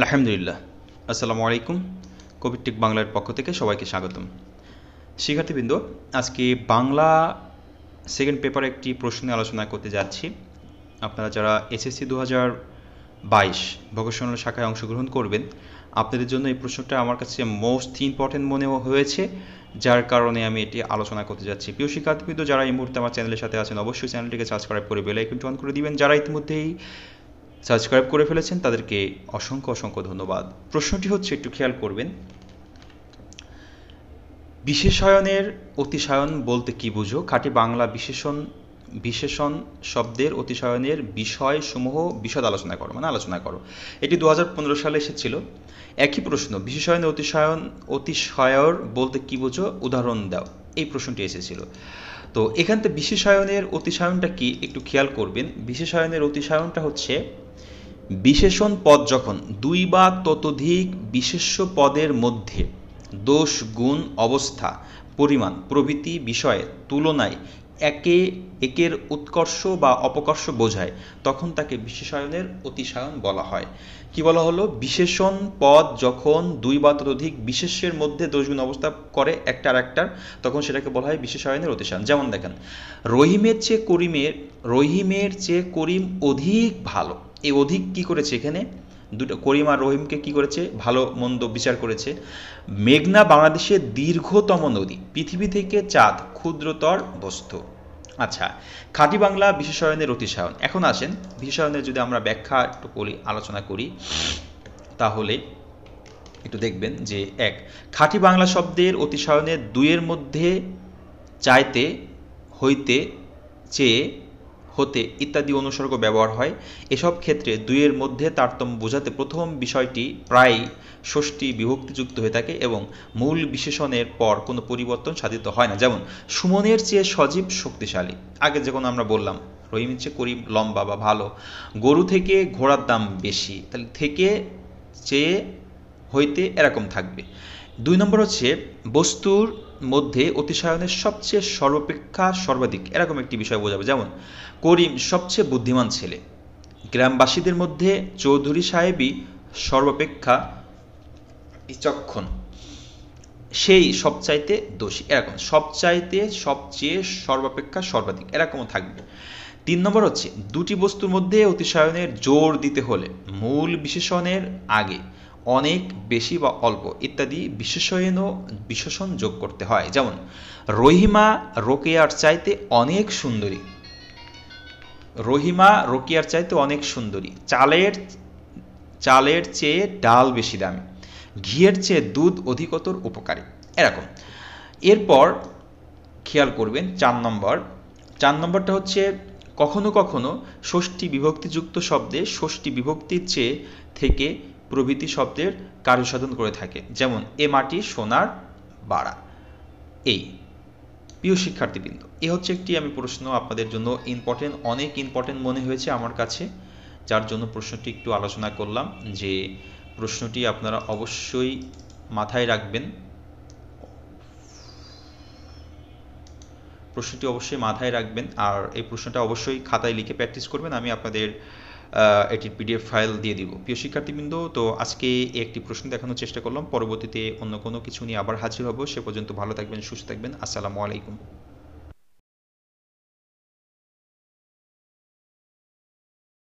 আলহামদুলিল্লাহ আসসালামু আলাইকুম কোভিডটিক বাংলার পক্ষ থেকে সবাইকে স্বাগতম শিক্ষার্থীবৃন্দ আজকে বাংলা সেকেন্ড পেপার একটি প্রশ্ন আলোচনা করতে যাচ্ছি আপনারা যারা এসএসসি দু হাজার বাইশ ভোকেশনাল শাখায় অংশগ্রহণ করবেন আপনাদের জন্য এই প্রশ্নটা আমার কাছে মোস্ট ইম্পর্টেন্ট মনে হয়েছে যার কারণে আমি এটি আলোচনা করতে যাচ্ছি প্রিয় শিক্ষার্থীবৃন্দ যারা এই মুহূর্তে আমার চ্যানেলের সাথে আছেন অবশ্যই চ্যানেলটিকে সাবস্ক্রাইব করে বেলাইকন আইকনটি অন করে দিবেন যারা ইতিমধ্যেই সাবস্ক্রাইব করে ফেলেছেন তাদেরকে অসংখ্য অসংখ্য ধন্যবাদ প্রশ্নটি হচ্ছে একটু খেয়াল করবেন বিশেষায়নের অতিশায়ন বলতে কি বুঝো খাটি বাংলা বিশেষণ বিশেষণ শব্দের বিষয় সমূহ বিশদ আলোচনা করো মানে আলোচনা করো এটি দু সালে এসেছিল একই প্রশ্ন বিশেষায়নের অতিশায়ন অতিশয়র বলতে কি বোঝো উদাহরণ দাও এই প্রশ্নটি এসেছিল তো এখানতে বিশেষায়নের অতিশায়নটা কি একটু খেয়াল করবেন বিশেষায়নের অতিশায়নটা হচ্ছে বিশেষণ পদ যখন দুই বা ততোধিক বিশেষ্য পদের মধ্যে দোষ গুণ অবস্থা পরিমাণ প্রভৃতি বিষয়ে তুলনায় একে একের উৎকর্ষ বা অপকর্ষ বোঝায় তখন তাকে বিশেষায়নের অতিশায়ন বলা হয় কি বলা হলো বিশেষণ পদ যখন দুই বা ততোধিক বিশেষ্যের মধ্যে দোষগুণ অবস্থা করে একটার একটার তখন সেটাকে বলা হয় বিশেষায়নের অতিশায়ন যেমন দেখেন রহিমের চেয়ে করিমের রহিমের চেয়ে করিম অধিক ভালো এই অধিক কি করেছে এখানে দুটো করিমা রহিমকে কী করেছে ভালো মন্দ বিচার করেছে মেঘনা বাংলাদেশের দীর্ঘতম নদী পৃথিবী থেকে চাঁদ ক্ষুদ্রতর বস্তু আচ্ছা খাঁটি বাংলা বিশেষায়নের অতিশায়ন এখন আসেন বিশেষায়নের যদি আমরা ব্যাখ্যা একটু করি আলোচনা করি তাহলে একটু দেখবেন যে এক খাঁটি বাংলা শব্দের অতিশায়নের দুইয়ের মধ্যে চাইতে হইতে চেয়ে হতে ইত্যাদি অনুসর্গ ব্যবহার হয় এসব ক্ষেত্রে দুইয়ের মধ্যে তারতম্য বোঝাতে প্রথম বিষয়টি প্রায় ষষ্ঠী বিভক্তিযুক্ত হয়ে থাকে এবং মূল বিশেষণের পর কোনো পরিবর্তন সাধিত হয় না যেমন সুমনের চেয়ে সজীব শক্তিশালী আগে যখন আমরা বললাম রহিমের চেয়ে করিম লম্বা বা ভালো গরু থেকে ঘোড়ার দাম বেশি তাহলে থেকে চেয়ে হইতে এরকম থাকবে দুই নম্বর হচ্ছে বস্তুর মধ্যে অতিশায়নের সবচেয়ে সর্বাপেক্ষা সর্বাধিক এরকম একটি বিষয় বোঝাবে যেমন করিম সবচেয়ে বুদ্ধিমান ছেলে গ্রামবাসীদের মধ্যে চৌধুরী সাহেবই সর্বাপেক্ষা বিচক্ষণ সেই সবচাইতে দোষী এরকম সবচাইতে সবচেয়ে সর্বাপেক্ষা সর্বাধিক এরকমও থাকবে তিন নম্বর হচ্ছে দুটি বস্তুর মধ্যে অতিশায়নের জোর দিতে হলে মূল বিশেষণের আগে অনেক বেশি বা অল্প ইত্যাদি বিশেষণ বিশেষণ যোগ করতে হয় যেমন রহিমা রোকেয়ার চাইতে অনেক সুন্দরী রহিমা রোকিয়ার চাইতে অনেক সুন্দরী চালের চালের চেয়ে ডাল বেশি দামি ঘিয়ের চেয়ে দুধ অধিকতর উপকারী এরকম এরপর খেয়াল করবেন চার নম্বর চার নম্বরটা হচ্ছে কখনো কখনো ষষ্ঠী বিভক্তিযুক্ত শব্দে ষষ্ঠী বিভক্তির চেয়ে থেকে প্রভৃতি শব্দের কার্যসাধন করে থাকে যেমন এ মাটি সোনার বাড়া এই প্রিয় শিক্ষার্থীবৃন্দ এ হচ্ছে একটি আমি প্রশ্ন আপনাদের জন্য ইম্পর্টেন্ট অনেক ইম্পর্টেন্ট মনে হয়েছে আমার কাছে যার জন্য প্রশ্নটি একটু আলোচনা করলাম যে প্রশ্নটি আপনারা অবশ্যই মাথায় রাখবেন প্রশ্নটি অবশ্যই মাথায় রাখবেন আর এই প্রশ্নটা অবশ্যই খাতায় লিখে প্র্যাকটিস করবেন আমি আপনাদের এটির পিডিএফ ফাইল দিয়ে দিব প্রিয় শিক্ষার্থীবৃন্দ তো আজকে একটি প্রশ্ন দেখানোর চেষ্টা করলাম পরবর্তীতে অন্য কোনো কিছু নিয়ে আবার হাজির হব সে পর্যন্ত ভালো থাকবেন সুস্থ থাকবেন আসসালামু আলাইকুম